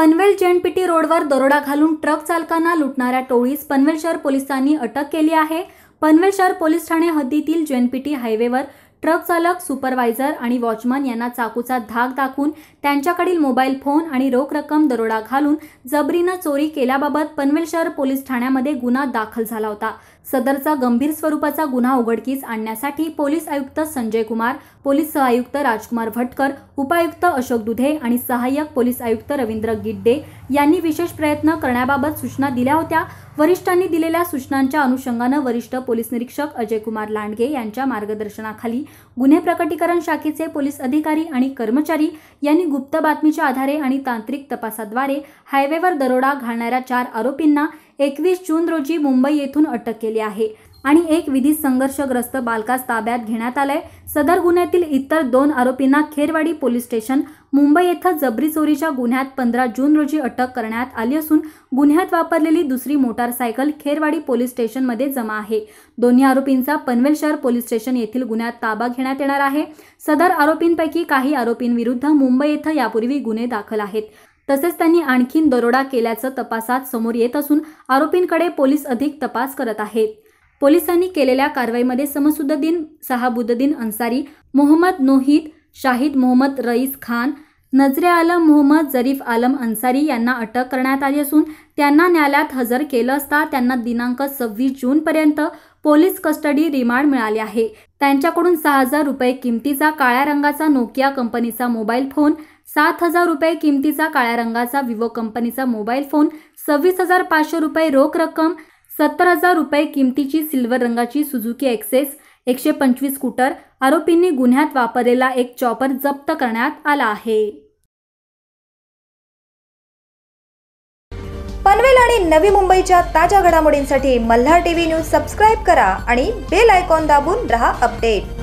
पनवेल जेनपीटी रोडवर दरोडा घालून ट्रक चालकांना लुटणाऱ्या टोळीस पनवेल शहर पोलिसांनी अटक केली आहे पनवेल शहर पोलीस ठाणे हद्दीतील जेनपीटी हायवेवर ट्रक चालक सुपरवायझर आणि वॉचमन यांना चाकूचा धाक दाखवून त्यांच्याकडील मोबाईल फोन आणि रोख रक्कम दरोडा घालून जबरीनं चोरी केल्याबाबत पनवेल शहर पोलीस ठाण्यामध्ये गुन्हा दाखल झाला होता सदरचा गंभीर स्वरूपाचा गुन्हा उघडकीस आणण्यासाठी पोलीस आयुक्त संजय कुमार पोलीस सहआयुक्त राजकुमार भटकर उपायुक्त अशोक दुधे आणि सहाय्यक पोलीस आयुक्त रवींद्र गिड्डे यांनी विशेष प्रयत्न करण्याबाबत सूचना दिल्या होत्या वरिष्ठांनी दिलेल्या सूचनांच्या अनुषंगानं वरिष्ठ पोलीस निरीक्षक अजय कुमार लांडगे यांच्या मार्गदर्शनाखाली गुन्हे प्रकटीकरण शाखेचे पोलीस अधिकारी आणि कर्मचारी यांनी गुप्त बातमीच्या आधारे आणि तांत्रिक तपासाद्वारे हायवेवर दरोडा घालणाऱ्या चार आरोपींना एकवीस जून रोजी मुंबई येथून अटक केली आहे आणि एक विधी संघर्षग्रस्त बालकास ताब्यात घेण्यात आलाय सदर गुन्ह्यातील इतर दोन आरोपींना खेरवाडी पोलीस स्टेशन मुंबई येथे जबरी चोरीच्या गुन्ह्यात पंधरा जून रोजी अटक करण्यात आली असून गुन्ह्यात वापरलेली दुसरी मोटारसायकल खेरवाडी पोलीस स्टेशनमध्ये जमा आहे दोन्ही आरोपींचा पनवेल शहर पोलीस स्टेशन येथील गुन्ह्यात ताबा घेण्यात येणार आहे सदर आरोपींपैकी काही आरोपींविरुद्ध मुंबई येथे यापूर्वी गुन्हे दाखल आहेत तसेच त्यांनी आणखीन दरोडा केल्याचं तपासात समोर येत असून आरोपींकडे पोलीस अधिक तपास करत आहेत पोलिसांनी केलेल्या कारवाईमध्ये समसुद्दीन सहाबुद्दीन अन्सारी मोहम्मद नोहित शाहिद मोहम्मद रईस खान नजरे आलम मोहम्मद जरीफ आलम अन्सारी यांना अटक करण्यात आली असून त्यांना न्यायालयात हजर केलं असता त्यांना दिनांक सव्वीस जूनपर्यंत पोलीस कस्टडी रिमांड मिळाले आहे त्यांच्याकडून सहा हजार रुपये किमतीचा काळ्या रंगाचा नोकिया कंपनीचा मोबाईल फोन सात हजार रुपये किमतीचा काळ्या रंगाचा विवो कंपनीचा मोबाईल फोन सव्वीस हजार पाचशे रुपये रोख रक्कम सत्तर हजार रुपये किमतीची सिल्वर रंगाची सुझुकी एक्सेस एकशे पंचवीस स्कूटर आरोपींनी गुन्ह्यात वापरलेला एक चॉपर जप्त करण्यात आला आहे पनवेल आणि नवी मुंबईच्या ताज्या घडामोडींसाठी मल्हार टीव्ही न्यूज सबस्क्राईब करा आणि बेल आयकॉन दाबून रहा अपडेट